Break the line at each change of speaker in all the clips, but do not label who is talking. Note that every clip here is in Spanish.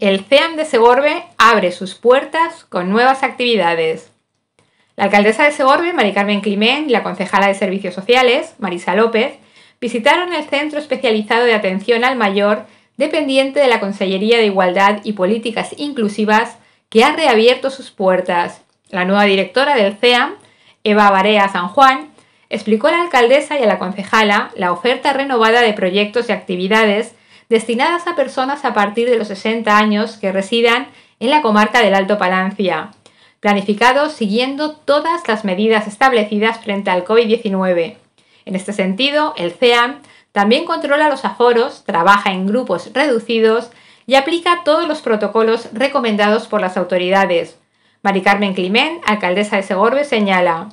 el CEAM de Segorbe abre sus puertas con nuevas actividades. La alcaldesa de Segorbe, Mari Carmen Climén, y la concejala de Servicios Sociales, Marisa López, visitaron el Centro Especializado de Atención al Mayor, dependiente de la Consellería de Igualdad y Políticas Inclusivas, que ha reabierto sus puertas. La nueva directora del CEAM, Eva Barea San Juan, explicó a la alcaldesa y a la concejala la oferta renovada de proyectos y actividades destinadas a personas a partir de los 60 años que residan en la comarca del Alto Palancia, planificados siguiendo todas las medidas establecidas frente al COVID-19. En este sentido, el CEAM también controla los aforos, trabaja en grupos reducidos y aplica todos los protocolos recomendados por las autoridades. Mari Carmen Climén, alcaldesa de Segorbe, señala,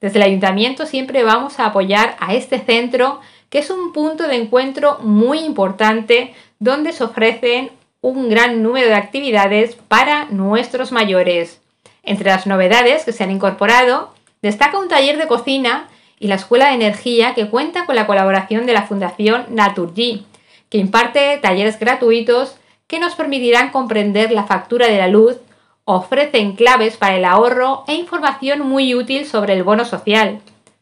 desde el ayuntamiento siempre vamos a apoyar a este centro que es un punto de encuentro muy importante donde se ofrecen un gran número de actividades para nuestros mayores. Entre las novedades que se han incorporado, destaca un taller de cocina y la Escuela de Energía que cuenta con la colaboración de la Fundación Naturgy, que imparte talleres gratuitos que nos permitirán comprender la factura de la luz, ofrecen claves para el ahorro e información muy útil sobre el bono social.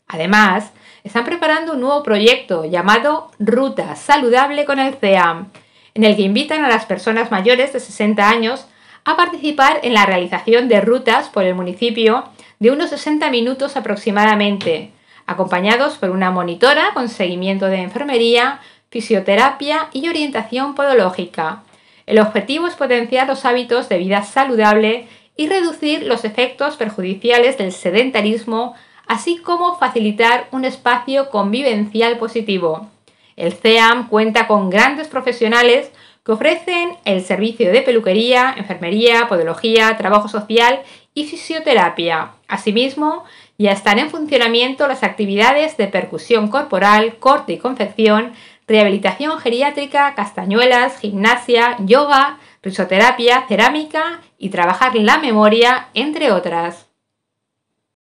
Además, están preparando un nuevo proyecto llamado Ruta Saludable con el CEAM, en el que invitan a las personas mayores de 60 años a participar en la realización de rutas por el municipio de unos 60 minutos aproximadamente, acompañados por una monitora con seguimiento de enfermería, fisioterapia y orientación podológica. El objetivo es potenciar los hábitos de vida saludable y reducir los efectos perjudiciales del sedentarismo así como facilitar un espacio convivencial positivo. El CEAM cuenta con grandes profesionales que ofrecen el servicio de peluquería, enfermería, podología, trabajo social y fisioterapia. Asimismo, ya están en funcionamiento las actividades de percusión corporal, corte y confección, rehabilitación geriátrica, castañuelas, gimnasia, yoga, risoterapia, cerámica y trabajar la memoria, entre otras.